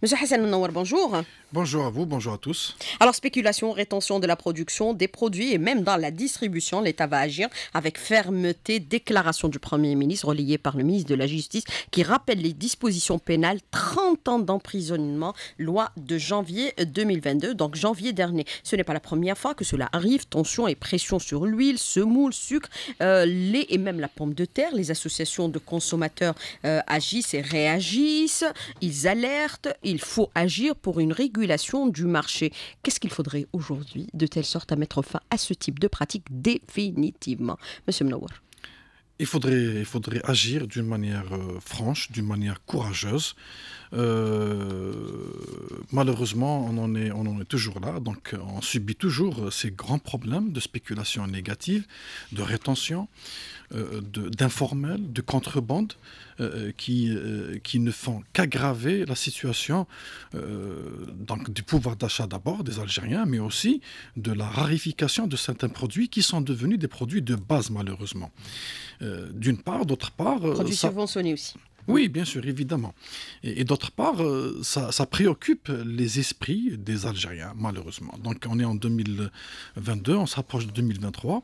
Monsieur Hassan Mounawar, bonjour. Bonjour à vous, bonjour à tous. Alors, spéculation, rétention de la production, des produits et même dans la distribution, l'État va agir avec fermeté. Déclaration du Premier ministre relayée par le ministre de la Justice qui rappelle les dispositions pénales 30 ans d'emprisonnement, loi de janvier 2022, donc janvier dernier. Ce n'est pas la première fois que cela arrive. Tension et pression sur l'huile, semoule, sucre, euh, lait et même la pomme de terre. Les associations de consommateurs euh, agissent et réagissent. Ils alertent il faut agir pour une régulation du marché. Qu'est-ce qu'il faudrait aujourd'hui de telle sorte à mettre fin à ce type de pratique définitivement Monsieur Mnowar. Il faudrait, il faudrait agir d'une manière euh, franche, d'une manière courageuse. Euh, malheureusement, on en, est, toujours là. Donc, on subit toujours ces grands problèmes de spéculation négative, de rétention, d'informel, euh, de, contrebande, euh, qui, ne font qu'aggraver la situation donc, du pouvoir d'achat d'abord des Algériens, mais aussi de la rarification de certains produits qui sont devenus des produits de base, malheureusement. D'une part, d'autre part... Produits aussi. Oui, bien sûr, évidemment. Et, d'autre part, euh, ça, préoccupe les esprits des Algériens, malheureusement. Donc on est en 2022, on s'approche de 2023.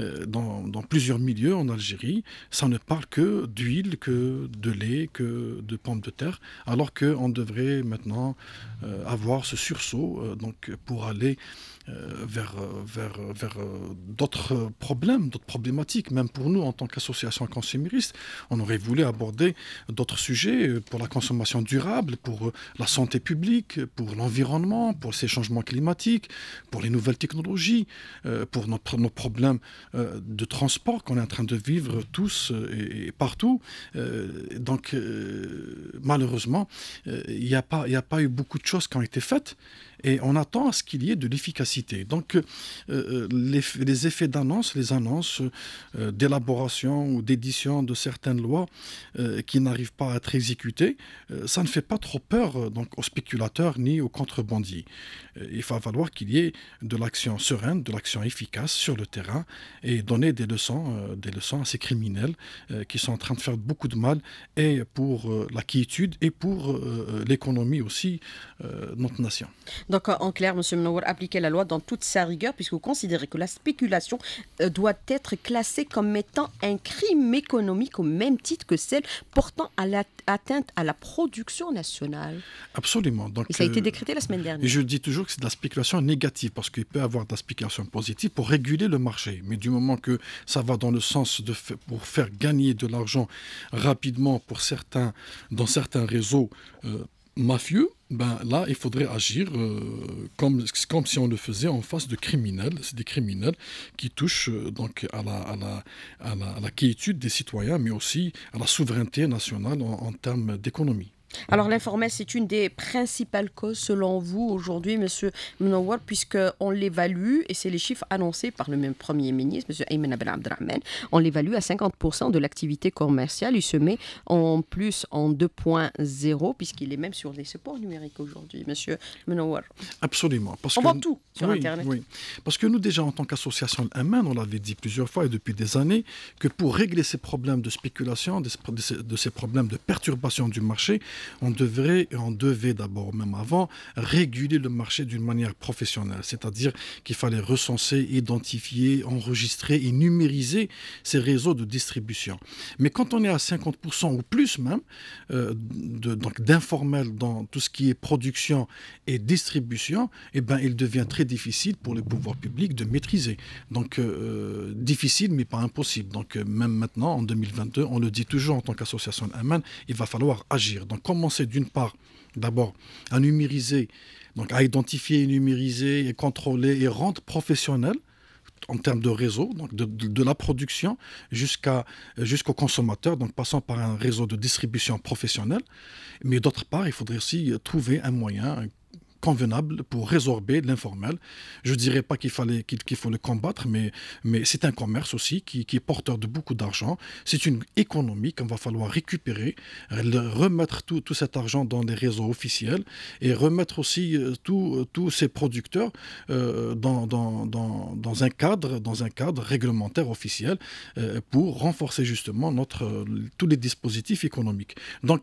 Euh, dans, plusieurs milieux en Algérie, ça ne parle que d'huile, que de lait, que de pommes de terre, alors qu'on devrait maintenant euh, avoir ce sursaut donc, pour aller euh, vers, euh, vers, euh, d'autres problèmes, d'autres problématiques. Même pour nous, en tant qu'association consumériste, on aurait voulu aborder d'autres sujets pour la consommation durable, pour la santé publique, pour l'environnement, pour ces changements climatiques, pour les nouvelles technologies, pour nos problèmes de transport qu'on est en train de vivre tous et, partout. donc, malheureusement, il n'y a, pas, a pas eu beaucoup de choses qui ont été faites et on attend à ce qu'il y ait de l'efficacité. Donc euh, euh, les, effets d'annonce, les annonces euh, d'élaboration ou d'édition de certaines lois qui n'arrivent pas à être exécutées, ça ne fait pas trop peur donc, aux spéculateurs ni aux contrebandiers. il va falloir qu'il y ait de l'action sereine, de l'action efficace sur le terrain et donner des leçons, des leçons à ces criminels qui sont en train de faire beaucoup de mal et pour la quiétude et pour l'économie aussi de notre nation. Donc en clair, M. Mnouar, appliquez la loi dans toute sa rigueur puisque vous considérez que la spéculation euh, doit être classée comme étant un crime économique au même titre que celle portant à l'atteinte à la production nationale. Absolument. Donc, et ça a été euh, décrété la semaine dernière. je dis toujours que c'est de la spéculation négative parce qu'il peut y avoir de la spéculation positive pour réguler le marché. Mais du moment que ça va dans le sens de pour faire gagner de l'argent rapidement pour certains, dans certains réseaux, euh, mafieux, ben là, il faudrait agir euh, comme, comme si on le faisait en face de criminels. C'est des criminels qui touchent euh, donc à la, à, la, la, quiétude des citoyens, mais aussi à la souveraineté nationale en termes d'économie. Alors l'informel, c'est une des principales causes selon vous aujourd'hui, Monsieur puisque puisqu'on l'évalue, et c'est les chiffres annoncés par le même Premier ministre, M. Ayman Abdel on l'évalue à 50% de l'activité commerciale. Il se met en plus en 2.0, puisqu'il est même sur les supports numériques aujourd'hui, Monsieur Menowar. Absolument. on que... tout sur Internet. Oui. Parce que nous, déjà, en tant qu'association Aman, on l'avait dit plusieurs fois et depuis des années, que pour régler ces problèmes de spéculation, de ces problèmes de perturbation du marché, on devrait, et on devait d'abord, même avant, réguler le marché d'une manière professionnelle. C'est-à-dire qu'il fallait recenser, identifier, enregistrer et numériser ces réseaux de distribution. Mais quand on est à 50% ou plus même euh, donc d'informel dans tout ce qui est production et distribution, eh ben, il devient très difficile pour les pouvoirs publics de maîtriser. Donc euh, difficile mais pas impossible. Donc euh, même maintenant, en 2022, on le dit toujours en tant qu'association Aman, il va falloir agir. Donc commencer d'une part, d'abord, à numériser, donc à identifier, numériser et contrôler et rendre professionnel en termes de réseau, donc de, la production jusqu'à, jusqu'au consommateur, donc passant par un réseau de distribution professionnel. Mais d'autre part, il faudrait aussi trouver un moyen, convenable pour résorber l'informel. Je ne dirais pas qu'il fallait qu'il faut le combattre, mais, mais c'est un commerce aussi qui, qui, est porteur de beaucoup d'argent. C'est une économie qu'on va falloir récupérer, remettre tout, tout, cet argent dans les réseaux officiels et remettre aussi euh, tous ces producteurs euh, dans, dans, dans, dans, un cadre, dans un cadre réglementaire officiel euh, pour renforcer justement notre, tous les dispositifs économiques. Donc,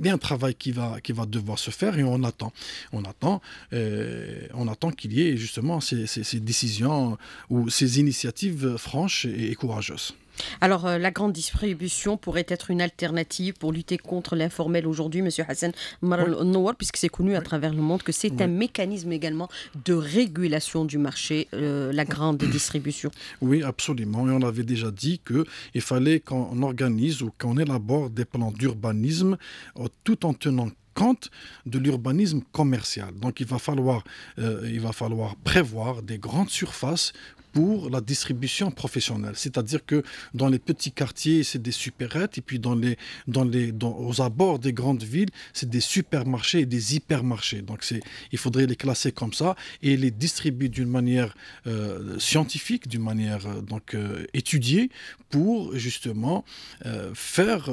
il y a un travail qui va, qui va devoir se faire et on attend. On attend euh, on attend qu'il y ait justement ces, décisions ou ces initiatives franches et, courageuses. Alors, euh, la grande distribution pourrait être une alternative pour lutter contre l'informel aujourd'hui, Monsieur Hassan Maral puisque c'est connu à travers le monde que c'est un mécanisme également de régulation du marché, euh, la grande distribution. Oui, absolument. Et on avait déjà dit qu'il fallait qu'on organise ou qu'on élabore des plans d'urbanisme tout en tenant de l'urbanisme commercial. Donc il va falloir, euh, il va falloir prévoir des grandes surfaces pour la distribution professionnelle. C'est-à-dire que dans les petits quartiers, c'est des supérettes, et puis dans les, dans les, dans, aux abords des grandes villes, c'est des supermarchés et des hypermarchés. Donc c'est il faudrait les classer comme ça et les distribuer d'une manière euh, scientifique, d'une manière euh, donc euh, étudiée, pour justement faire,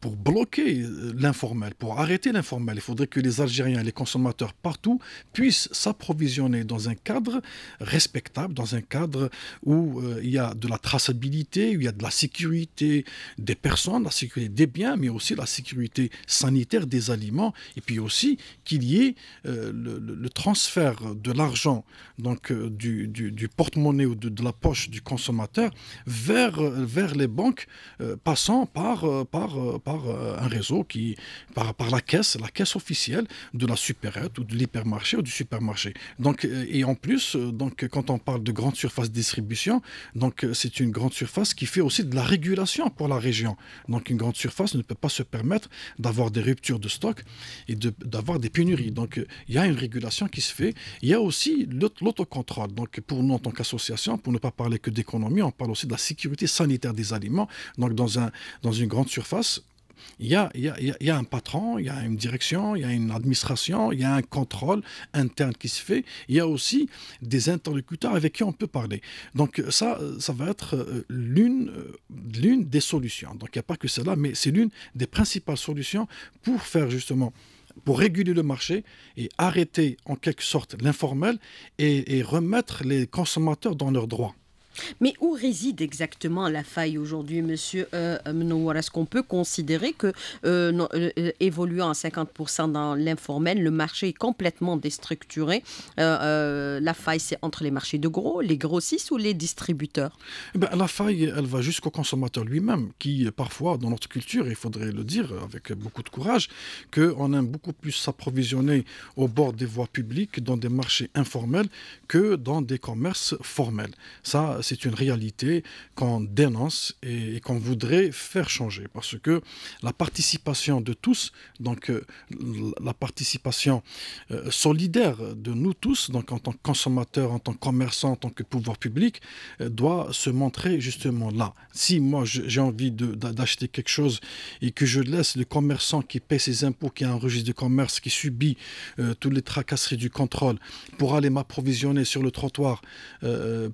pour bloquer l'informel, pour arrêter l'informel. Il faudrait que les Algériens, et les consommateurs partout puissent s'approvisionner dans un cadre respectable, dans un cadre où euh, il y a de la traçabilité, où il y a de la sécurité des personnes, la sécurité des biens, mais aussi la sécurité sanitaire des aliments, et puis aussi qu'il y ait euh, le, transfert de l'argent donc euh, du, porte-monnaie ou de, la poche du consommateur vers, vers les banques, passant par, par, par un réseau qui, par, par la caisse, la caisse officielle de la supérette ou de l'hypermarché ou du supermarché. Donc, et en plus, donc, quand on parle de grandes surfaces distribution. Donc, euh, c'est une grande surface qui fait aussi de la régulation pour la région. Donc, une grande surface ne peut pas se permettre d'avoir des ruptures de stock et d'avoir des pénuries. Donc, euh, il y a une régulation qui se fait. Il y a aussi l'autocontrôle. Donc, pour nous, en tant qu'association, pour ne pas parler que d'économie, on parle aussi de la sécurité sanitaire des aliments. Donc, dans, un, dans une grande surface, il y a, un patron, il y a une direction, il y a une administration, il y a un contrôle interne qui se fait. Il y a aussi des interlocuteurs avec qui on peut parler. Donc ça, ça va être euh, euh, l'une des solutions. Donc il n'y a pas que cela, mais c'est l'une des principales solutions pour faire justement pour réguler le marché et arrêter en quelque sorte l'informel et remettre les consommateurs dans leurs droits. Mais où réside exactement la faille aujourd'hui, monsieur euh, euh Est-ce qu'on peut considérer que, euh, euh, évoluant à 50% dans l'informel, le marché est complètement déstructuré La faille, c'est entre les marchés de gros, les grossistes ou les distributeurs eh ben, La faille, elle va jusqu'au consommateur lui-même, qui parfois, dans notre culture, il faudrait le dire avec beaucoup de courage, qu'on aime beaucoup plus s'approvisionner au bord des voies publiques, dans des marchés informels, que dans des commerces formels. Ça, c'est une réalité qu'on dénonce et, qu'on voudrait faire changer. Parce que la participation de tous, donc euh, la participation euh, solidaire de nous tous, donc en tant que consommateurs, en tant que commerçants, en tant que pouvoir public, euh, doit se montrer justement là. Si moi j'ai envie d'acheter quelque chose et que je laisse le commerçant qui paie ses impôts, qui a un registre de commerce, qui subit toutes les tracasseries du contrôle pour aller m'approvisionner sur le trottoir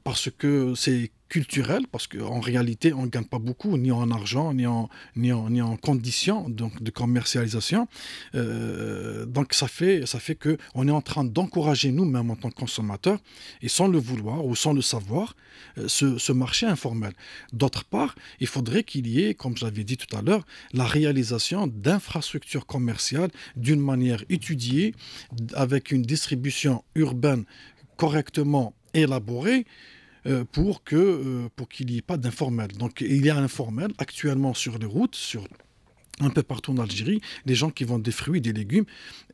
parce que c'est culturel parce qu'en réalité, on ne gagne pas beaucoup, ni en argent, ni en, ni conditions donc, de commercialisation. Euh, donc ça fait, ça fait qu'on est en train d'encourager nous-mêmes en tant que consommateurs, et sans le vouloir ou sans le savoir, euh, ce, ce, marché informel. D'autre part, il faudrait qu'il y ait, comme je dit tout à l'heure, la réalisation d'infrastructures commerciales d'une manière étudiée, avec une distribution urbaine correctement élaborée euh, euh, pour qu'il pour qu'il n'y ait pas d'informel. Donc il y a un informel actuellement sur les routes, sur un peu partout en Algérie, les gens qui vendent des fruits, des légumes,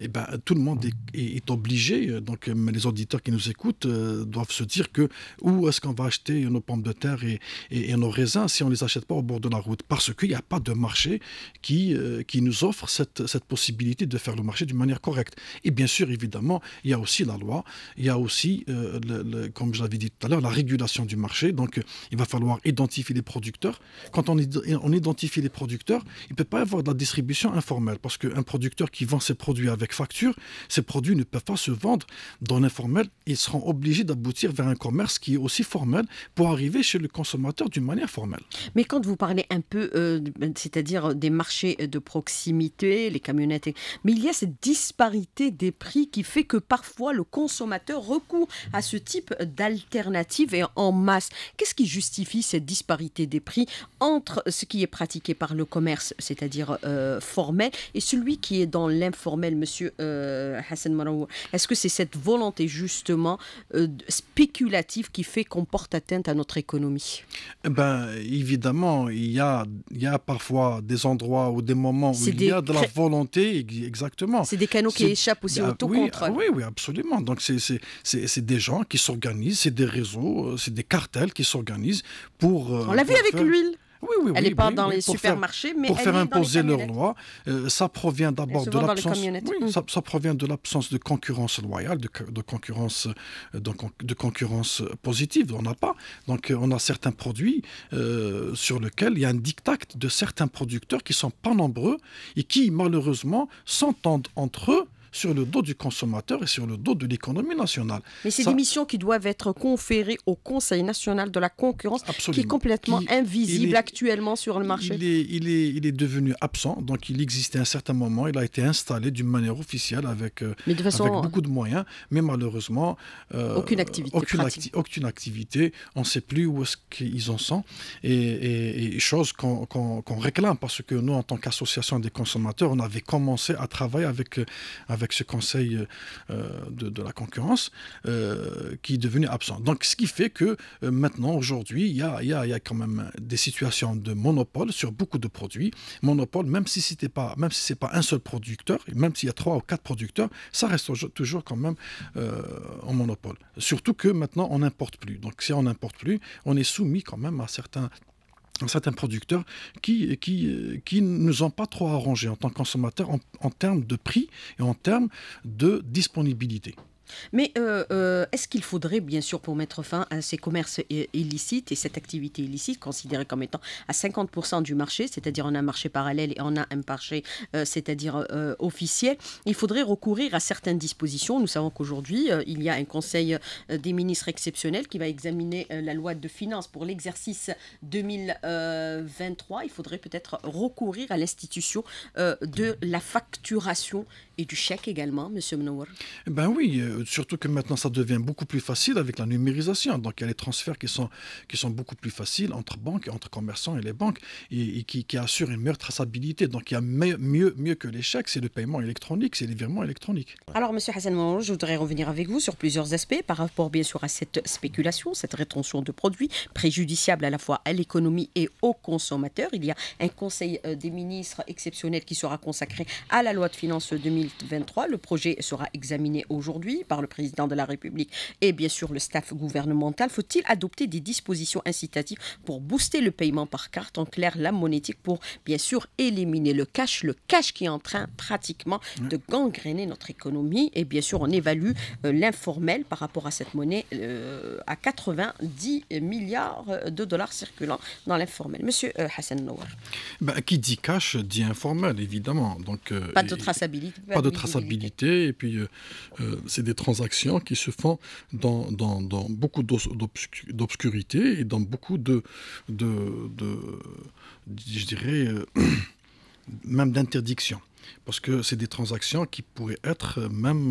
et eh ben, tout le monde est, obligé, euh, donc euh, les auditeurs qui nous écoutent euh, doivent se dire que où est-ce qu'on va acheter nos pommes de terre et, et, nos raisins si on ne les achète pas au bord de la route Parce qu'il n'y a pas de marché qui, qui nous offre cette, cette, possibilité de faire le marché d'une manière correcte. Et bien sûr, évidemment, il y a aussi la loi, il y a aussi, le, comme je l'avais dit tout à l'heure, la régulation du marché. Donc il va falloir identifier les producteurs. Quand on, on identifie les producteurs, il ne peut pas avoir de la distribution informelle, parce qu'un producteur qui vend ses produits avec facture, ses produits ne peuvent pas se vendre dans l'informel. Ils seront obligés d'aboutir vers un commerce qui est aussi formel pour arriver chez le consommateur d'une manière formelle. Mais quand vous parlez un peu, euh, c'est-à-dire des marchés de proximité, les camionnettes, mais il y a cette disparité des prix qui fait que parfois le consommateur recourt à ce type d'alternative en masse. Qu'est-ce qui justifie cette disparité des prix entre ce qui est pratiqué par le commerce, c'est-à-dire euh, formel et celui qui est dans l'informel, monsieur euh, Hassan Marou. Est-ce que c'est cette volonté justement euh, spéculative qui fait qu'on porte atteinte à notre économie eh ben, Évidemment, il y a, il y parfois des endroits ou des moments où il y a de la volonté, exactement. C'est des canaux qui échappent aussi ah, au taux oui, ah, oui, oui, absolument. Donc c'est des gens qui s'organisent, c'est des réseaux, c'est des cartels qui s'organisent pour... On l'a vu avec l'huile elle n'est pas dans les supermarchés, mais pour elle faire imposer dans les leurs lois, euh, ça provient d'abord de l'absence. Mm. Ça, provient de l'absence de concurrence loyale, de, concurrence, euh, donc de, concurrence positive. On n'a pas. Donc, euh, on a certains produits sur lesquels il y a un diktat de certains producteurs qui sont pas nombreux et qui malheureusement s'entendent entre eux sur le dos du consommateur et sur le dos de l'économie nationale. Mais c'est des missions qui doivent être conférées au Conseil national de la concurrence, qui est complètement invisible actuellement sur le marché. Il est, il, est, il est devenu absent, donc il existait à un certain moment, il a été installé d'une manière officielle avec, euh, avec beaucoup de moyens, mais malheureusement, euh, aucune, activité aucune, activité, on ne sait plus où est-ce qu'ils en sont, et, chose qu'on réclame, parce que nous, en tant qu'association des consommateurs, on avait commencé à travailler avec euh, avec ce Conseil euh, de, la concurrence euh, qui est devenu absent. Donc, ce qui fait que euh, maintenant, aujourd'hui, il y a, quand même des situations de monopole sur beaucoup de produits. Monopole, même si c'était pas, même si c'est pas un seul producteur, même s'il y a trois ou quatre producteurs, ça reste toujours quand même en monopole. Surtout que maintenant, on n'importe plus. Donc, si on n'importe plus, on est soumis quand même à certains certains producteurs qui, qui, qui nous ont pas trop arrangés en tant que consommateurs en termes de prix et en termes de disponibilité. Mais euh, euh, est-ce qu'il faudrait, bien sûr, pour mettre fin à ces commerces illicites et cette activité illicite considérée comme étant à 50% du marché, c'est-à-dire on a un marché parallèle et on a un marché, euh, c'est-à-dire officiel, il faudrait recourir à certaines dispositions. Nous savons qu'aujourd'hui, il y a un conseil des ministres exceptionnel qui va examiner la loi de finances pour l'exercice 2023. Il faudrait peut-être recourir à l'institution de la facturation et du chèque également, Monsieur Mnour. Ben oui surtout que maintenant ça devient beaucoup plus facile avec la numérisation. Donc il y a les transferts qui sont, qui sont beaucoup plus faciles entre banques, entre commerçants et les banques, et, qui, qui, assurent une meilleure traçabilité. Donc il y a mieux, mieux, que les chèques, c'est le paiement électronique, c'est les virements électroniques. Alors Monsieur Hassan Mourouj, je voudrais revenir avec vous sur plusieurs aspects par rapport bien sûr à cette spéculation, cette rétention de produits préjudiciable à la fois à l'économie et aux consommateurs. Il y a un conseil euh, des ministres exceptionnel qui sera consacré à la loi de finances 2023. Le projet sera examiné aujourd'hui par le président de la République et bien sûr le staff gouvernemental, faut-il adopter des dispositions incitatives pour booster le paiement par carte, en clair la monétique, pour bien sûr éliminer le cash, le cash qui est en train pratiquement de gangréner notre économie et bien sûr on évalue euh, l'informel par rapport à cette monnaie euh, à 90 milliards de dollars circulant dans l'informel. Monsieur euh, Hassan Nour. Bah, qui dit cash dit informel évidemment. Donc, pas de traçabilité. Pas de traçabilité et puis c'est des transactions qui se font dans, dans, dans beaucoup d'obscurité et dans beaucoup de, je dirais, euh, même d'interdiction. Parce que c'est des transactions qui pourraient être même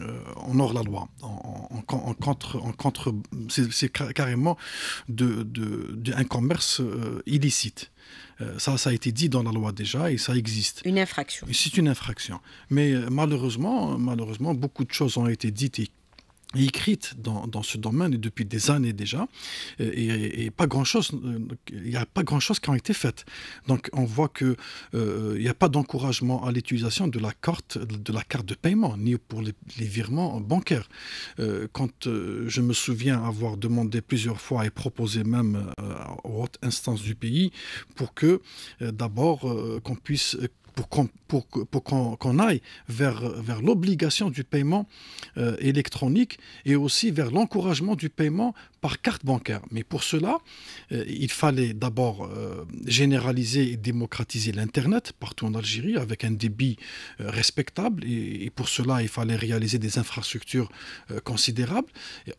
euh, en hors la loi, en, contre, c'est carrément de, de, un commerce euh, illicite. Euh, ça, ça a été dit dans la loi déjà et ça existe. Une infraction. C'est une infraction. Mais euh, malheureusement, malheureusement, beaucoup de choses ont été dites et écrite dans, ce domaine depuis des années déjà, et, pas grand chose, euh, il n'y a pas grand chose qui a été fait. Donc on voit que euh, il n'y a pas d'encouragement à l'utilisation de la carte de la carte de paiement ni pour les, virements bancaires. Euh, quand je me souviens avoir demandé plusieurs fois et proposé même aux hautes instances du pays pour que d'abord qu'on puisse pour qu'on aille vers, l'obligation du paiement euh, électronique et aussi vers l'encouragement du paiement carte bancaire. Mais pour cela, euh, il fallait d'abord euh, généraliser et démocratiser l'Internet partout en Algérie avec un débit euh, respectable. Et, pour cela, il fallait réaliser des infrastructures considérables.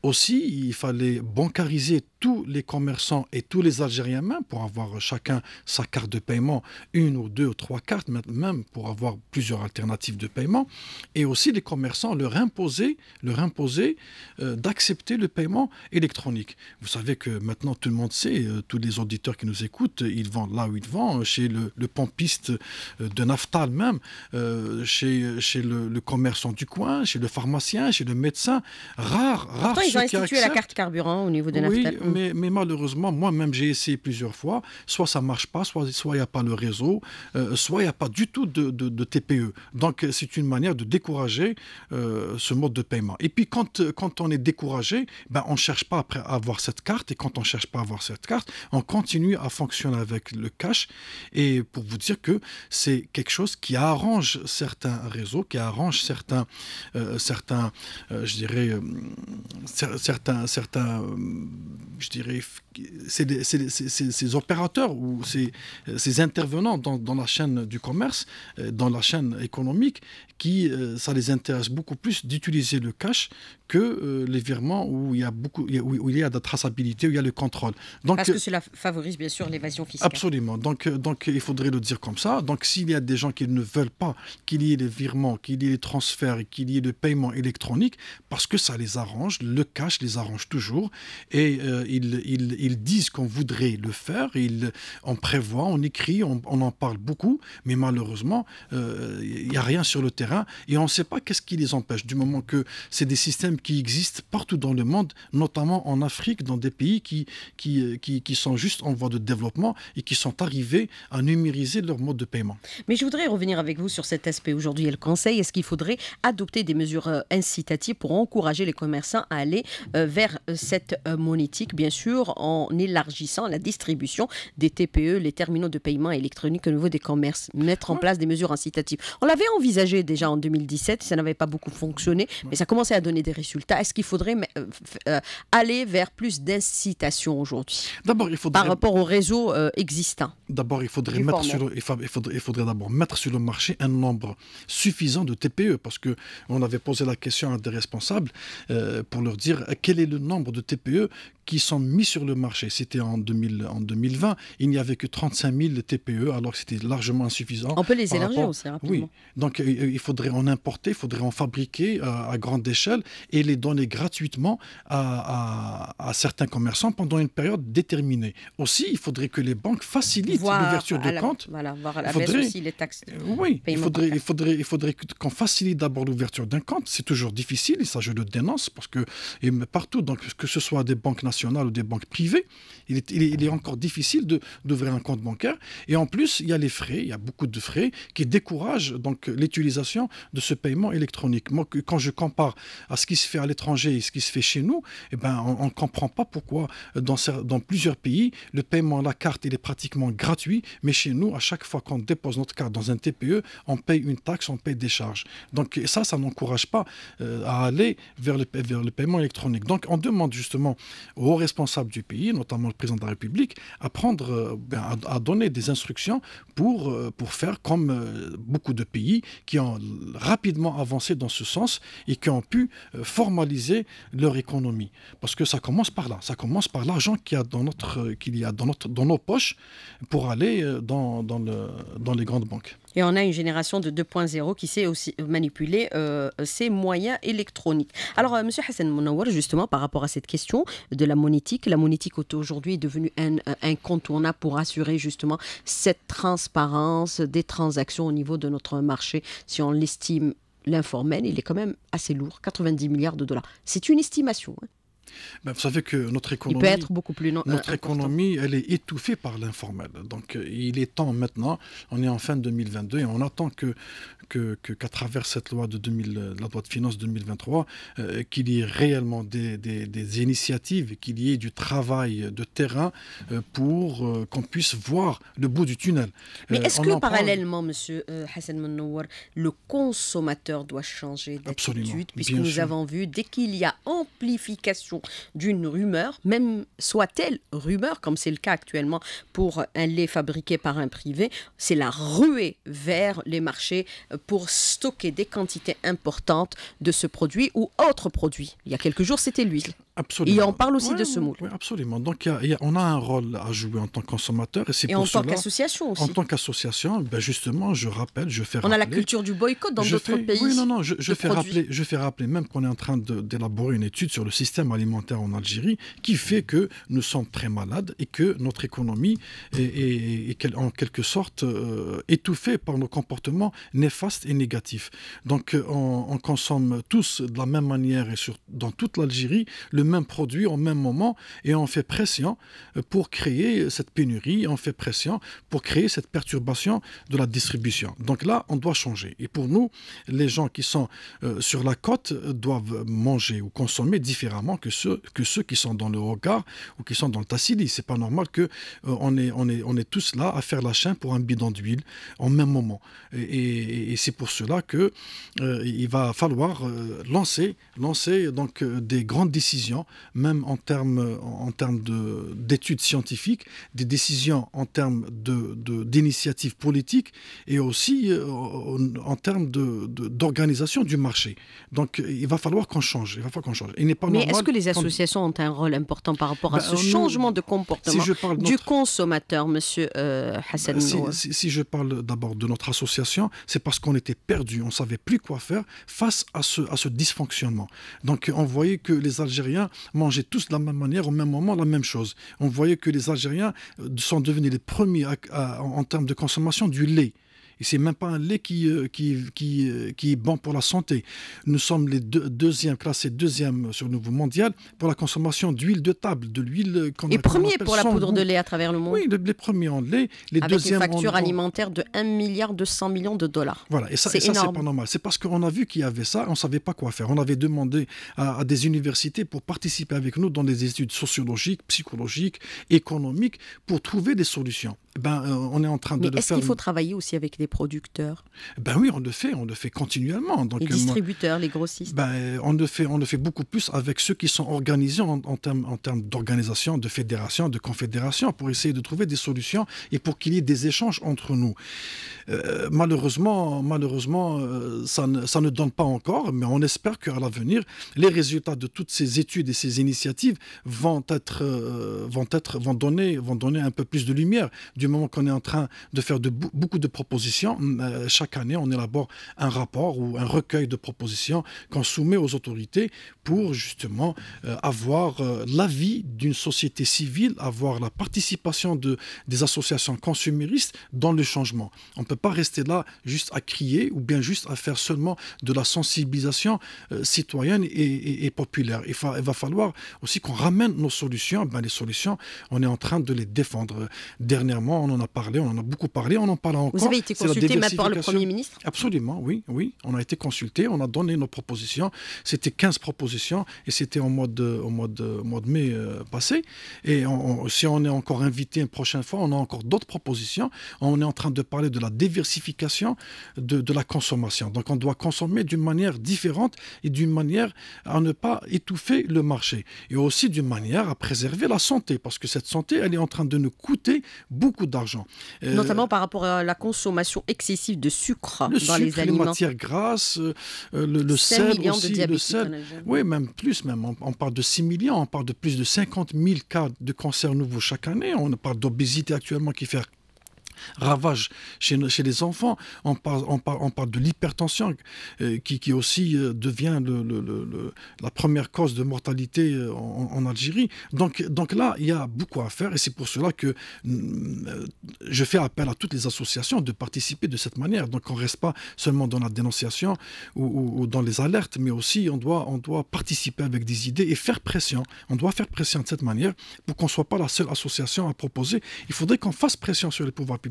aussi, il fallait bancariser tous les commerçants et tous les Algériens même pour avoir chacun sa carte de paiement, une ou deux ou trois cartes, même pour avoir plusieurs alternatives de paiement. Et aussi, les commerçants leur imposer, leur imposer d'accepter le paiement électronique. Vous savez que maintenant tout le monde sait, euh, tous les auditeurs qui nous écoutent, ils vont là où ils vont, euh, chez le, pompiste euh, de Naftal même, chez, le, commerçant du coin, chez le pharmacien, chez le médecin. Rare, rare. Pourtant, ils ont institué la carte carburant au niveau de Naftal. Oui, mm. mais, malheureusement, moi-même, j'ai essayé plusieurs fois. Soit ça ne marche pas, soit il n'y a pas le réseau, soit il n'y a pas du tout de, TPE. E. Donc, c'est une manière de décourager ce mode de paiement. Et puis, quand, on est découragé, ben, on ne cherche pas après avoir cette carte. Et quand on ne cherche pas à avoir cette carte, on continue à fonctionner avec le cache. Et pour vous dire que c'est quelque chose qui arrange certains réseaux, qui arrange certains, euh, certains euh, je dirais, euh, certains, certains, je dirais, ces, ces, opérateurs ou ces, euh, intervenants dans, la chaîne du commerce, euh, dans la chaîne économique, qui, euh, ça les intéresse beaucoup plus d'utiliser le cash que les virements où il y a beaucoup, où il y a de la traçabilité, où il y a le contrôle. Donc, Parce que cela favorise bien sûr l'évasion fiscale. Absolument. Donc, donc il faudrait le dire comme ça. Donc s'il y a des gens qui ne veulent pas qu'il y ait les virements, qu'il y ait les transferts, qu'il y ait le paiement électronique, parce que ça les arrange, le cash les arrange toujours, et ils ils disent qu'on voudrait le faire, ils, on prévoit, on écrit, on, en parle beaucoup, mais malheureusement, il euh, n'y a rien sur le terrain et on ne sait pas qu'est-ce qui les empêche, du moment que c'est des systèmes qui existent partout dans le monde, notamment en Afrique, dans des pays qui, qui, euh, qui, qui sont juste en voie de développement et qui sont arrivés à numériser leur mode de paiement. Mais je voudrais revenir avec vous sur cet aspect aujourd'hui et le Conseil. Est-ce qu'il faudrait adopter des mesures euh, incitatives pour encourager les commerçants à aller vers cette monétique, bien sûr, en en élargissant la distribution des TPE, les terminaux de paiement électronique au niveau des commerces, mettre en place des mesures incitatives. On l'avait envisagé déjà en 2017, ça n'avait pas beaucoup fonctionné, mais ça commençait à donner des résultats. Est-ce qu'il faudrait euh, euh, aller vers plus d'incitation aujourd'hui D'abord, il faudrait... Par rapport au réseau euh, existant. D'abord, il faudrait mettre sur, il faudrait mettre sur le marché un nombre suffisant de TPE, parce que on avait posé la question à des responsables pour leur dire quel est le nombre de TPE qui sont mis sur le marché. C'était en, 2000, en 2020, il n'y avait que 35 000 TPE, alors que c'était largement insuffisant. On peut les élargir aussi rapidement. Oui, donc euh, euh, il faudrait en importer, il faudrait en fabriquer euh, à, grande échelle et les donner gratuitement à, certains commerçants pendant une période déterminée. Aussi, il faudrait que les banques facilitent l'ouverture de compte. Voilà, voir la faudrait... aussi les taxes. oui, il faudrait, il faudrait, il faudrait, qu'on facilite d'abord l'ouverture d'un compte. C'est toujours difficile, et ça je le dénonce, parce que partout, donc, que ce soit des banques nationales, ou des banques privées, il est, encore difficile d'ouvrir un compte bancaire. Et en plus, il y a les frais, il y a beaucoup de frais qui découragent donc l'utilisation de ce paiement électronique. quand je compare à ce qui se fait à l'étranger et ce qui se fait chez nous, eh ben, on ne comprend pas pourquoi euh, dans, plusieurs pays, le paiement à la carte, il est pratiquement gratuit, mais chez nous, à chaque fois qu'on dépose notre carte dans un TPE, on paye une taxe, on paye des charges. Donc ça, ça n'encourage pas euh, à aller vers le, vers le paiement électronique. Donc on demande justement aux aux responsables du pays, notamment le président de la République, à, euh, ben, à, donner des instructions pour, euh, pour faire comme euh, beaucoup de pays qui ont rapidement avancé dans ce sens et qui ont pu formaliser leur économie. Parce que ça commence par là, ça commence par l'argent qu'il y a dans, notre, qu'il y a dans, nos poches pour aller dans les grandes banques. Et on a une génération de 2.0 qui sait aussi manipuler euh, ses moyens électroniques. Alors, M. Euh, Monsieur Hassan Mounawar, justement, par rapport à cette question de la monétique, la monétique aujourd'hui est devenue un, euh, incontournable pour assurer justement cette transparence des transactions au niveau de notre marché. Si on l'estime l'informel, il est quand même assez lourd, 90 milliards de dollars. C'est une estimation. Hein. Ben, vous savez que notre économie, notre euh, économie, elle est étouffée par l'informel. Donc euh, il est temps maintenant, on est en fin 2022 et on attend que qu'à travers cette loi de 2000, euh, la loi de finances 2023, qu'il y ait réellement des, initiatives, qu'il y ait du travail de terrain pour qu'on puisse voir le bout du tunnel. Mais est-ce que parallèlement, Monsieur Hassan Mounouar, le consommateur doit changer d'attitude puisque nous avons vu dès qu'il y a amplification d'une rumeur, même soit-elle rumeur, comme c'est le cas actuellement pour un euh, lait fabriqué par un privé, c'est la ruée vers les marchés euh, pour stocker des quantités importantes de ce produit ou autres produits. Il y a quelques jours, c'était l'huile. Absolument. Et on parle aussi de ce mot. absolument. Donc, on a un rôle à jouer en tant que consommateur. Et, c'est en tant qu'association aussi. En tant qu'association, ben, justement, je rappelle, je fais On a la culture du boycott dans d'autres pays. Oui, non, non, je, fais, rappeler, je fais rappeler même qu'on est en train d'élaborer une étude sur le système alimentaire en Algérie qui fait que nous sommes très malades et que notre économie est, en quelque sorte euh, étouffée par nos comportements néfastes et négatifs. Donc, euh, on, on, consomme tous de la même manière et sur, dans toute l'Algérie le même produit au même moment et on fait pression euh, pour créer cette pénurie, on fait pression pour créer cette perturbation de la distribution. Donc là, on doit changer. Et pour nous, les gens qui sont euh, sur la côte euh, doivent manger ou consommer différemment que ceux, que ceux qui sont dans le regard ou qui sont dans le Tassili. n'est pas normal qu'on on, est, on, est, on est tous là à faire la chaîne pour un bidon d'huile en même moment. Et, c'est pour cela qu'il va falloir lancer, lancer donc des grandes décisions même en termes, en d'études scientifiques, des décisions en termes de, d'initiatives politiques et aussi euh, en termes d'organisation du marché. Donc il va falloir qu'on change. Il va qu'on pas Mais est-ce que les associations ont un rôle important par rapport à ben, ce changement de comportement du consommateur, Monsieur euh, Hassan ben, si, si, je parle d'abord de notre association, c'est parce qu'on était perdu, on ne savait plus quoi faire face à à ce dysfonctionnement. Donc on voyait que les Algériens mangeaient tous de la même manière, au même moment, la même chose. On voyait que les Algériens euh, sont devenus les premiers en termes de consommation du lait. Et c'est même pas un lait qui, euh, qui, qui, euh, qui, est bon pour la santé. Nous sommes les deux, classés deuxièmes sur le niveau mondial pour la consommation d'huile de table, de l'huile euh, qu'on Et premier pour la poudre de lait à travers le monde. Oui, les, premiers en lait, les Avec deuxièmes une facture alimentaire de 1 milliard 200 millions de dollars. Voilà, et ça, c'est pas normal. C'est parce qu'on a vu qu'il y avait ça, on savait pas quoi faire. On avait demandé à, des universités pour participer avec nous dans des études sociologiques, psychologiques, économiques, pour trouver des solutions. Eh ben, on est en train Mais de le faire. Est-ce qu'il faut travailler aussi avec des producteurs Ben oui, on le fait, on le fait continuellement. Donc, les euh, distributeurs, les grossistes ben, on, le fait, on le fait beaucoup plus avec ceux qui sont organisés en, termes d'organisation, de fédération, de confédération, pour essayer de trouver des solutions et pour qu'il y ait des échanges entre nous. Euh, malheureusement, malheureusement euh, ça, ne, ça ne donne pas encore, mais on espère qu'à l'avenir, les résultats de toutes ces études et ces initiatives vont être, vont être, vont donner, vont donner un peu plus de lumière du moment qu'on est en train de faire beaucoup de propositions euh, chaque année, on élabore un rapport ou un recueil de propositions qu'on soumet aux autorités pour justement euh, avoir euh, l'avis d'une société civile, avoir la participation des associations consuméristes dans le changement. On ne peut pas rester là juste à crier ou bien juste à faire seulement de la sensibilisation citoyenne et, populaire. Il, va falloir aussi qu'on ramène nos solutions. Ben, les solutions, on est en train de les défendre. Dernièrement, on en a parlé, on en a beaucoup parlé, on en parle encore consulté par le Premier ministre Absolument, oui, oui. On a été consulté, on a donné nos propositions. C'était 15 propositions et c'était au mois de, mai euh, passé. Et si on est encore invité une prochaine fois, on a encore d'autres propositions. On est en train de parler de la diversification de, la consommation. Donc on doit consommer d'une manière différente et d'une manière à ne pas étouffer le marché. Et aussi d'une manière à préserver la santé, parce que cette santé, elle est en train de nous coûter beaucoup d'argent. Euh, Notamment par rapport à la consommation excessive de sucre dans les aliments. Les matières grasses, euh, euh, le, sel aussi, le sel. Oui, même plus, même. On, parle de 6 millions, on parle de plus de 50 000 cas de cancer nouveau chaque année. On parle d'obésité actuellement qui fait ravage chez, chez les enfants. On parle, on on parle de l'hypertension euh, qui, aussi euh, devient le, la première cause de mortalité euh, en, Algérie. Donc, donc là, il y a beaucoup à faire et c'est pour cela que mm, je fais appel à toutes les associations de participer de cette manière. Donc on ne reste pas seulement dans la dénonciation ou, dans les alertes, mais aussi on doit, on doit participer avec des idées et faire pression. On doit faire pression de cette manière pour qu'on ne soit pas la seule association à proposer. Il faudrait qu'on fasse pression sur les pouvoirs publics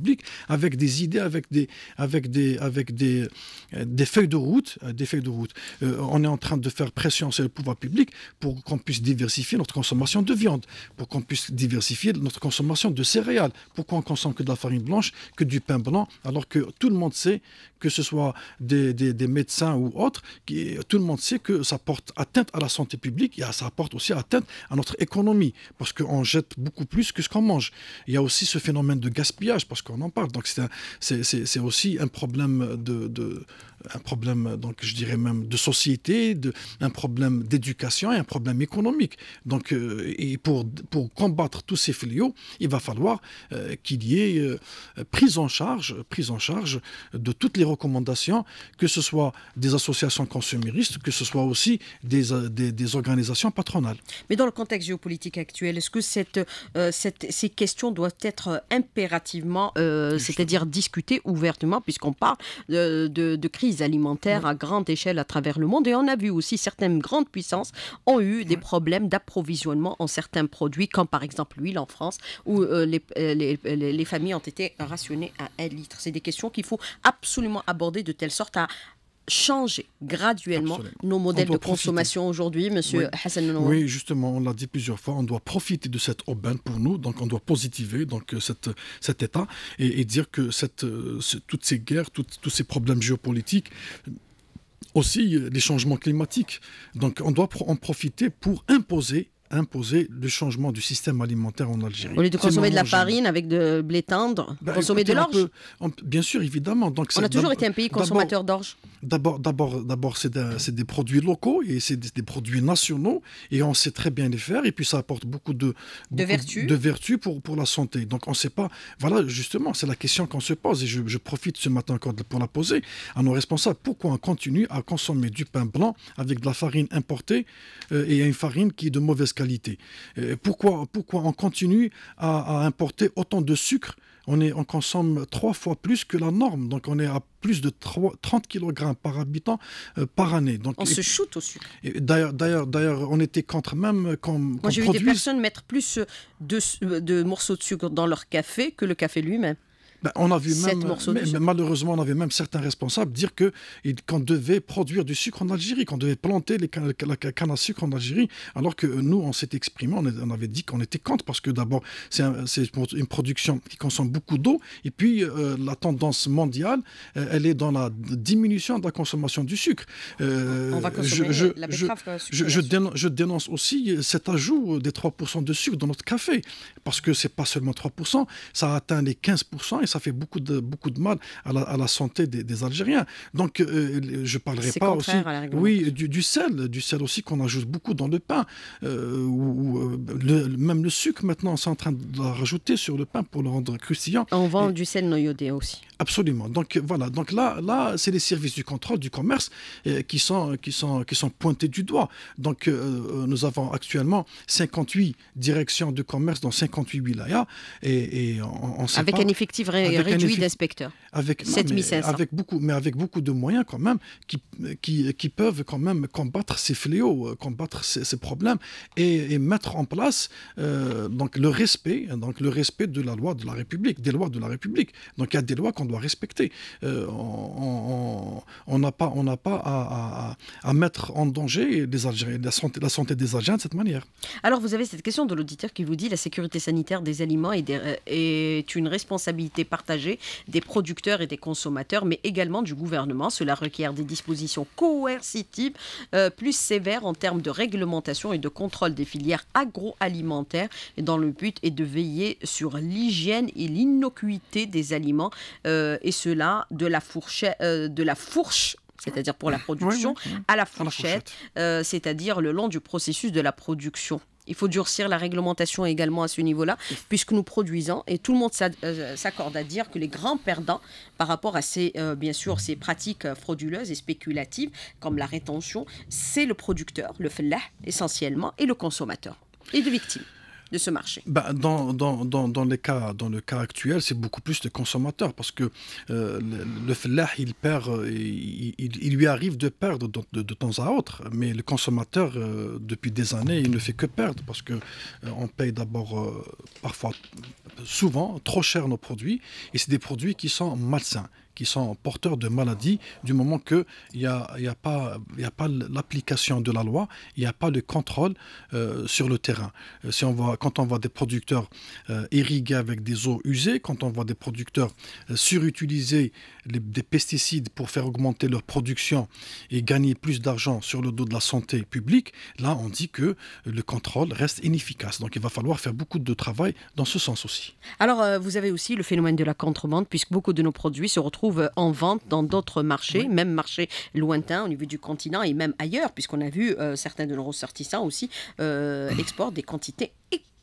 avec des idées, avec des, avec des, avec des, euh, des feuilles de route. Euh, des feuilles de route. Euh, on est en train de faire pression sur le pouvoir public pour qu'on puisse diversifier notre consommation de viande, pour qu'on puisse diversifier notre consommation de céréales. Pourquoi on consomme que de la farine blanche, que du pain blanc, alors que tout le monde sait, que ce soit des, des, médecins ou autres, tout le monde sait que ça porte atteinte à la santé publique et ça porte aussi atteinte à notre économie, parce qu'on jette beaucoup plus que ce qu'on mange. Il y a aussi ce phénomène de gaspillage, parce que qu'on en parle. Donc c'est aussi un problème de, de, un problème, donc je dirais même de société, de, un problème d'éducation et un problème économique. Donc, euh, et pour, pour combattre tous ces fléaux, il va falloir euh, qu'il y ait euh, prise en charge, prise en charge de toutes les recommandations, que ce soit des associations consuméristes, que ce soit aussi des, des, organisations patronales. Mais dans le contexte géopolitique actuel, est-ce que cette, cette, ces questions doivent être impérativement, c'est-à-dire discutées ouvertement, puisqu'on parle de, de crise alimentaires à grande échelle à travers le monde. Et on a vu aussi certaines grandes puissances ont eu des problèmes d'approvisionnement en certains produits, comme par exemple l'huile en France, où euh, euh, euh, les, les, familles ont été rationnées à 1 litre. C'est des questions qu'il faut absolument aborder de telle sorte à changer graduellement nos modèles de consommation aujourd'hui, Monsieur Hassan Nounou. Oui, justement, on l'a dit plusieurs fois, on doit profiter de cette aubaine pour nous, donc on doit positiver donc euh, cette, cet état et, dire que cette, euh, toutes ces guerres, tous ces problèmes géopolitiques euh, aussi les changements climatiques. Donc on doit en profiter pour imposer imposer le changement du système alimentaire en Algérie. Au lieu de consommer de la farine avec de blé tendre, bah, consommer de l'orge Bien sûr, évidemment. on a toujours été un pays consommateur d'orge. D'abord, c'est des produits locaux et c'est des, produits nationaux et on sait très bien les faire et puis ça apporte beaucoup de, vertus pour, pour la santé. Donc on ne sait pas. Voilà, justement, c'est la question qu'on se pose et je, profite ce matin encore pour la poser à nos responsables. Pourquoi on continue à consommer du pain blanc avec de la farine importée euh, et une farine qui est de mauvaise qualité. Euh, pourquoi, pourquoi on continue à, importer autant de sucre on, est, on, consomme trois fois plus que la norme. Donc, on est à plus de 30 kg par habitant euh, par année. Donc, on se shoot au sucre. D'ailleurs, d'ailleurs, on était contre même quand. Moi, j'ai vu des personnes mettre plus de morceaux de sucre dans leur café que le café lui-même. Ben, on a vu même, malheureusement, on avait même certains responsables dire que qu'on devait produire du sucre en Algérie, qu'on devait planter les la canne à sucre en Algérie, alors que euh, nous, on s'est exprimé, on, avait dit qu'on était contre parce que d'abord, c'est une production qui consomme beaucoup d'eau, et puis euh, la tendance mondiale, euh, elle est dans la diminution de la consommation du sucre. je, je, dénonce, aussi cet ajout des 3% de sucre dans notre café, parce que c'est pas seulement 3%, ça atteint les 15% et ça ça fait beaucoup de, beaucoup de mal à la, santé des, Algériens. Donc, euh, je ne parlerai pas aussi oui, du, sel, du sel aussi qu'on ajoute beaucoup dans le pain. Euh, ou, euh, même le sucre, maintenant, on est en train de la rajouter sur le pain pour le rendre croustillant. On vend du sel noyodé aussi. Absolument. Donc, voilà. Donc là, là c'est les services du contrôle, du commerce qui, sont, qui, sont, qui sont pointés du doigt. Donc, nous avons actuellement 58 directions de commerce dans 58 wilayas. Et, Avec un effectif réduit d'inspecteurs. Avec, avec, beaucoup, mais avec beaucoup de moyens quand même qui, qui, peuvent quand même combattre ces fléaux, euh, combattre ces, problèmes et, mettre en place euh, donc le respect, donc le respect de la loi de la République, des lois de la République. Donc il y a des lois qu'on doit respecter. Euh, on n'a pas, on n'a pas à, à, mettre en danger la santé, la santé des Algériens de cette manière. Alors vous avez cette question de l'auditeur qui vous dit la sécurité sanitaire des aliments est, des, est une responsabilité partagé des producteurs et des consommateurs, mais également du gouvernement. Cela requiert des dispositions coercitives euh, plus sévères en termes de réglementation et de contrôle des filières agroalimentaires, dans le but est de veiller sur l'hygiène et l'innocuité des aliments, euh, et cela de la, euh, de la fourche c'est-à-dire pour la production, à la fourchette, c'est-à-dire le long du processus de la production. Il faut durcir la réglementation également à ce niveau-là, puisque nous produisons, et tout le monde euh, s'accorde à dire que les grands perdants par rapport à ces, euh, bien sûr, ces pratiques euh, frauduleuses et spéculatives, comme la rétention, c'est le producteur, le fellah essentiellement, et le consommateur, et de victimes de ce marché bah, dans, les cas, dans le cas actuel, c'est beaucoup plus le consommateur parce que euh, le, le il, perd, euh, il, lui arrive de perdre de, temps à autre, mais le consommateur, euh, depuis des années, il ne fait que perdre parce qu'on on paye d'abord, parfois, souvent, trop cher nos produits et c'est des produits qui sont malsains qui sont porteurs de maladies du moment qu'il n'y a, y a pas, l'application de la loi, il n'y a pas le contrôle euh, sur le terrain. Euh, si on voit, quand on voit des producteurs euh, avec des eaux usées, quand on voit des producteurs euh, surutiliser des pesticides pour faire augmenter leur production et gagner plus d'argent sur le dos de la santé publique, là on dit que le contrôle reste inefficace. Donc il va falloir faire beaucoup de travail dans ce sens aussi. Alors vous avez aussi le phénomène de la contrebande puisque beaucoup de nos produits se retrouvent en vente dans d'autres marchés, même marchés lointains au niveau du continent et même ailleurs, puisqu'on a vu euh, certains de nos ressortissants aussi euh, exporter des quantités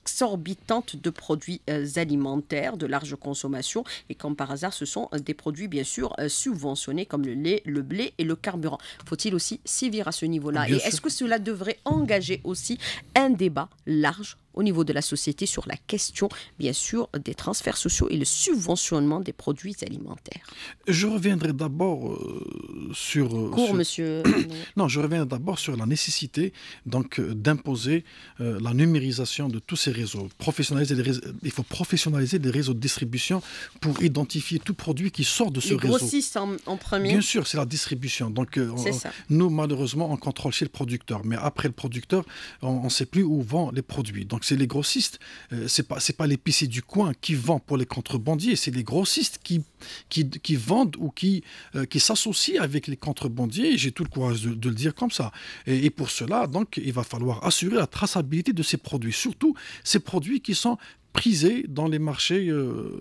exorbitantes de produits euh, alimentaires de large consommation et comme par hasard ce sont des produits bien sûr subventionnés comme le lait, le blé et le carburant. Faut-il aussi sévir à ce niveau-là Et est-ce que cela devrait engager aussi un débat large au niveau de la société sur la question, bien sûr, des transferts sociaux et le subventionnement des produits alimentaires. Je reviendrai d'abord euh, sur... Euh, Court, monsieur. Euh, non, je reviens d'abord sur la nécessité d'imposer la numérisation de tous ces réseaux. Professionnaliser Il faut professionnaliser les réseaux de distribution pour identifier tout produit qui sort de ce réseau. en, premier. Bien sûr, c'est la distribution. Donc, nous, malheureusement, on contrôle chez le producteur. Mais après le producteur, on ne sait plus où vont les produits. Donc, donc c'est les grossistes, ce euh, c'est pas c'est pas du coin qui vend pour les contrebandiers, c'est les grossistes qui, qui, vendent ou qui, euh, qui s'associent avec les contrebandiers. J'ai tout le courage de, le dire comme ça. Et, pour cela, donc, il va falloir assurer la traçabilité de ces produits, surtout ces produits qui sont prisés dans les marchés, euh,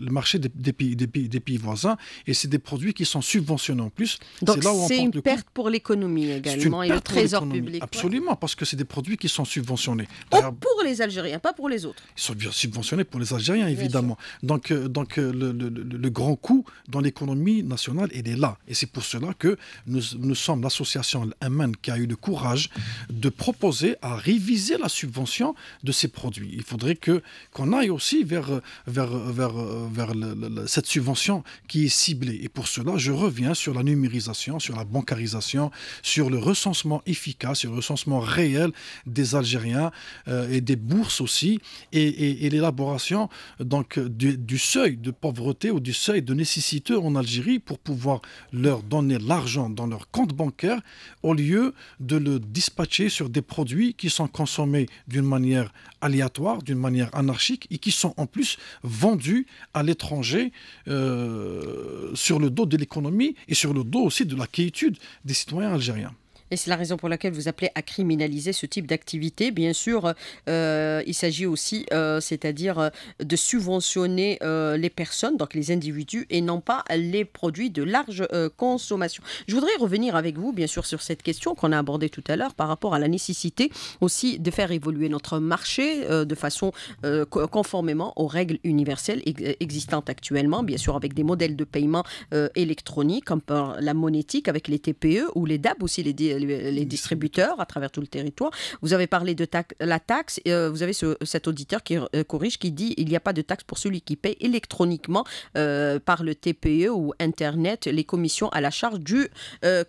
le des, des, pays, des, des, voisins. Et c'est des produits qui sont subventionnés en plus. Donc c'est une, perte pour l'économie également et le trésor public. Absolument, parce que c'est des produits qui sont subventionnés. Pour, pour les Algériens, pas pour les autres. Ils sont subventionnés pour les Algériens, évidemment. Donc, euh, donc euh, le, le, grand coût dans l'économie nationale, il est là. Et c'est pour cela que nous, nous sommes l'association Aman qui a eu le courage de proposer à réviser la subvention de ces produits. Il faudrait que qu'on aille aussi vers, vers, vers, vers cette subvention qui est ciblée. Et pour cela, je reviens sur la numérisation, sur la bancarisation, sur le recensement efficace, sur le recensement réel des Algériens euh, et des bourses aussi, et, l'élaboration donc du, du, seuil de pauvreté ou du seuil de nécessiteux en Algérie pour pouvoir leur donner l'argent dans leur compte bancaire au lieu de le dispatcher sur des produits qui sont consommés d'une manière aléatoire, d'une manière anarchiques et qui sont en plus vendus à l'étranger euh, sur le dos de l'économie et sur le dos aussi de la quiétude des citoyens algériens. Et c'est la raison pour laquelle vous appelez à criminaliser ce type d'activité. Bien sûr, euh, il s'agit aussi, euh, c'est-à-dire euh, de subventionner les personnes, donc les individus, et non pas les produits de large consommation. Je voudrais revenir avec vous, bien sûr, sur cette question qu'on a abordée tout à l'heure par rapport à la nécessité aussi de faire évoluer notre marché de façon conformément aux règles universelles existantes actuellement, bien sûr, avec des modèles de paiement électroniques comme par la monétique, avec les TPE ou les DAB aussi, les, les distributeurs à travers tout le territoire. Vous avez parlé de la taxe. Euh, vous avez cet auditeur qui euh, corrige, qui dit qu'il n'y a pas de taxe pour celui qui paie électroniquement euh, par le TPE ou Internet les commissions à la charge du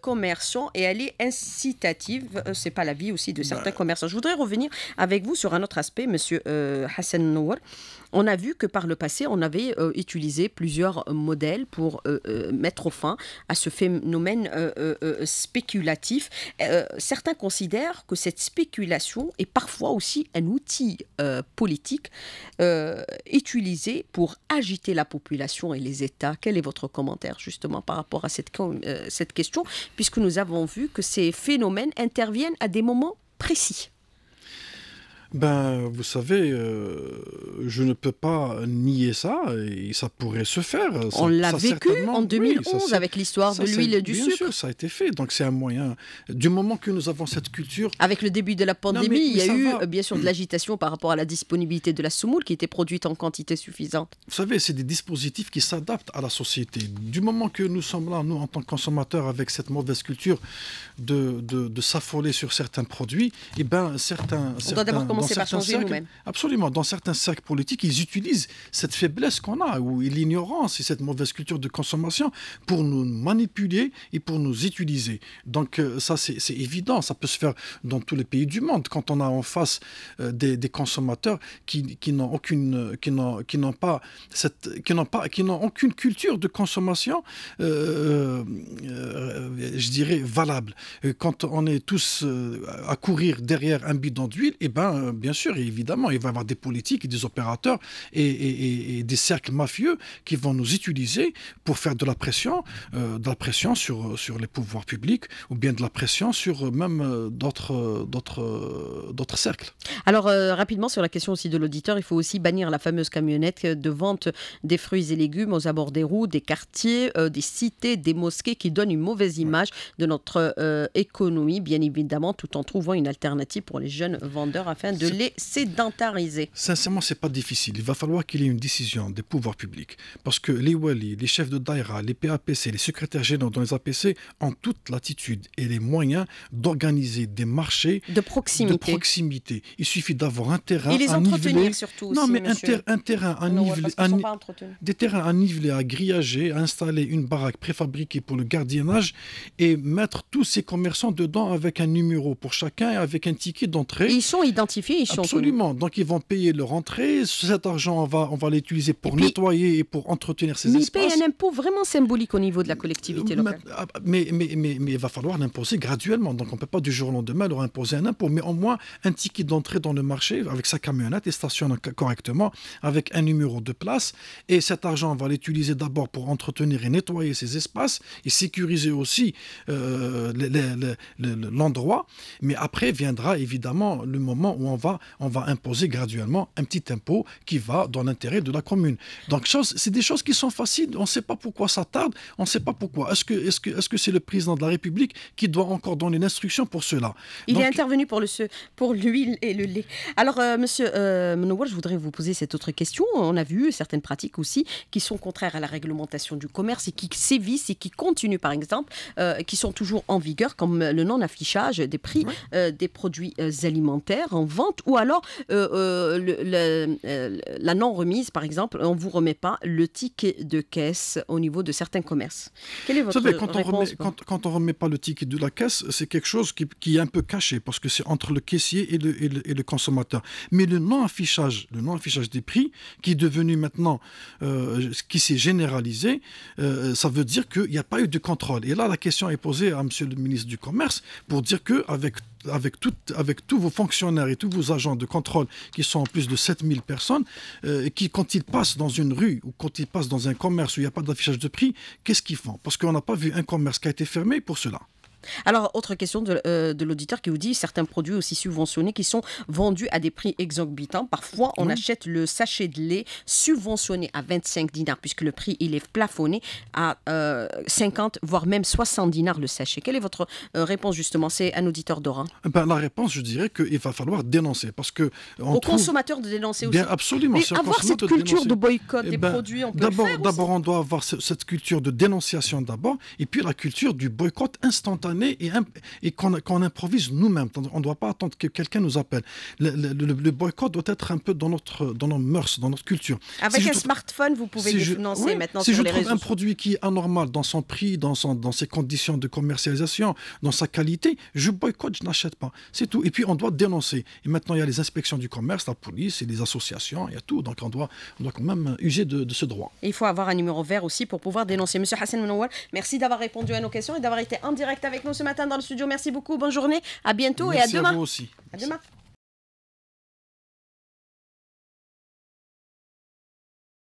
commerçant et elle est incitative. Ce n'est pas l'avis aussi de certains bah. commerçants. Je voudrais revenir avec vous sur un autre aspect, Monsieur Hassan Nour. On a vu que par le passé, on avait euh, utilisé plusieurs modèles pour euh, euh, mettre fin à ce phénomène spéculatif. certains considèrent que cette spéculation est parfois aussi un outil politique utilisé pour agiter la population et les États. Quel est votre commentaire justement par rapport à cette question, puisque nous avons vu que ces phénomènes interviennent à des moments précis ben, vous savez, euh, je ne peux pas nier ça, et ça pourrait se faire. on l'a vécu en 2011 avec l'histoire de l'huile du bien sucre. Sûr, ça a été fait, donc c'est un moyen. Du moment que nous avons cette culture... Avec le début de la pandémie, il y a eu euh, bien sûr de l'agitation par rapport à la disponibilité de la soumoule qui était produite en quantité suffisante. Vous savez, c'est des dispositifs qui s'adaptent à la société. Du moment que nous sommes là, nous, en tant que consommateurs, avec cette mauvaise culture de, de, s'affoler sur certains produits, et eh ben certains... On certains Absolument. Dans certains cercles politiques, ils utilisent cette faiblesse qu'on a, ou l'ignorance et cette mauvaise culture de consommation pour nous manipuler et pour nous utiliser. Donc euh, ça, c'est évident. Ça peut se faire dans tous les pays du monde. Quand on a en face euh, des, consommateurs qui, n'ont aucune, qui n'ont, qui n'ont pas cette, qui n'ont pas, qui n'ont aucune culture de consommation, euh, je dirais valable. Quand on est tous à courir derrière un bidon d'huile, et eh ben bien sûr, évidemment, il va y avoir des politiques des opérateurs et, des cercles mafieux qui vont nous utiliser pour faire de la pression, euh, de la pression sur, sur les pouvoirs publics ou bien de la pression sur euh, même euh, d'autres, cercles. Alors, rapidement, sur la question aussi de l'auditeur, il faut aussi bannir la fameuse camionnette de vente des fruits et légumes aux abords des routes, des quartiers, des cités, des mosquées qui donnent une mauvaise image de notre économie, bien évidemment, tout en trouvant une alternative pour les jeunes vendeurs afin de les sédentariser Sincèrement, c'est pas difficile. Il va falloir qu'il y ait une décision des pouvoirs publics. Parce que les Wali, les chefs de Daïra, les PAPC, les secrétaires généraux dans les APC ont toute l'attitude et les moyens d'organiser des marchés de proximité. proximité. Il suffit d'avoir un terrain. Et les entretenir surtout. Non, mais un, terrain à des terrains à niveler, à grillager, à installer une baraque préfabriquée pour le gardiennage et mettre tous ces commerçants dedans avec un numéro pour chacun et avec un ticket d'entrée. Ils sont identifiés. Absolument. Donc ils vont payer leur entrée. Cet argent, on va, on va l'utiliser pour nettoyer et pour entretenir ces espaces. Ils payent un impôt vraiment symbolique au niveau de la collectivité euh, locale. Ah, mais, mais, mais, mais il va falloir l'imposer graduellement. Donc on ne peut pas du jour au lendemain leur imposer un impôt. Mais au moins, un ticket d'entrée dans le marché avec sa camionnette et stationne correctement avec un numéro de place. Et cet argent, on va l'utiliser d'abord pour entretenir et nettoyer ces espaces et sécuriser aussi euh, l'endroit. Mais après viendra évidemment le moment où on on va, on va imposer graduellement un petit impôt qui va dans l'intérêt de la commune. Donc, c'est des choses qui sont faciles. On ne sait pas pourquoi ça tarde. On ne sait pas pourquoi. Est-ce que c'est -ce le président de la République qui doit encore donner l'instruction pour cela Il est intervenu pour l'huile pour et le lait. Alors, euh, monsieur euh, je voudrais vous poser cette autre question. On a vu certaines pratiques aussi qui sont contraires à la réglementation du commerce et qui sévissent et qui continuent, par exemple, euh, qui sont toujours en vigueur, comme le non-affichage des prix des produits alimentaires en vente ou alors euh, euh, euh, la non-remise, par exemple, on ne vous remet pas le ticket de caisse au niveau de certains commerces. Quelle est votre vous savez, quand on remet, quand, quand, on remet pas le ticket de la caisse, c'est quelque chose qui, est un peu caché parce que c'est entre le caissier et le, et le, consommateur. Mais le non-affichage, le non-affichage des prix, qui est devenu maintenant, euh, qui s'est généralisé, ça veut dire qu'il n'y a pas eu de contrôle. Et là, la question est posée à M. le ministre du Commerce pour dire que avec avec, tout, avec tous vos fonctionnaires et tous vos agents de contrôle, qui sont en plus de 7000 personnes, euh, qui quand ils passent dans une rue ou quand ils passent dans un commerce où il n'y a pas d'affichage de prix, qu'est-ce qu'ils font Parce qu'on n'a pas vu un commerce qui a été fermé pour cela. Alors, autre question euh, de, l'auditeur qui vous dit certains produits aussi subventionnés qui sont vendus à des prix exorbitants. Parfois, on achète le sachet de lait subventionné à 25 dinars, puisque le prix il est plafonné à 50, euh, voire même 60 dinars le sachet. Quelle est votre euh, réponse justement C'est un auditeur d'Oran. Eh ben, la réponse, je dirais qu'il va falloir dénoncer, parce que de dénoncer aussi. Bien, absolument. avoir cette culture de, boycott eh des ben, produits, on peut D'abord, on doit avoir cette culture de dénonciation d'abord, et puis la culture du boycott instantané et, qu'on improvise nous-mêmes. On ne doit pas attendre que quelqu'un nous appelle. Le, boycott doit être un peu dans, notre, dans nos mœurs, dans notre culture. Avec un smartphone, vous pouvez si financer maintenant si les réseaux. je trouve un produit qui est anormal dans son prix, dans, dans ses conditions de commercialisation, dans sa qualité, je boycotte, je n'achète pas. C'est tout. Et puis, on doit dénoncer. Et maintenant, il y a les inspections du commerce, la police et les associations, il y a tout. Donc, on doit, on doit quand même user de, ce droit. il faut avoir un numéro vert aussi pour pouvoir dénoncer. Monsieur Hassan Mounawar, merci d'avoir répondu à nos questions et d'avoir été en direct avec ce matin dans le studio. Merci beaucoup. Bonne journée. À bientôt et à demain. À, vous aussi. à demain.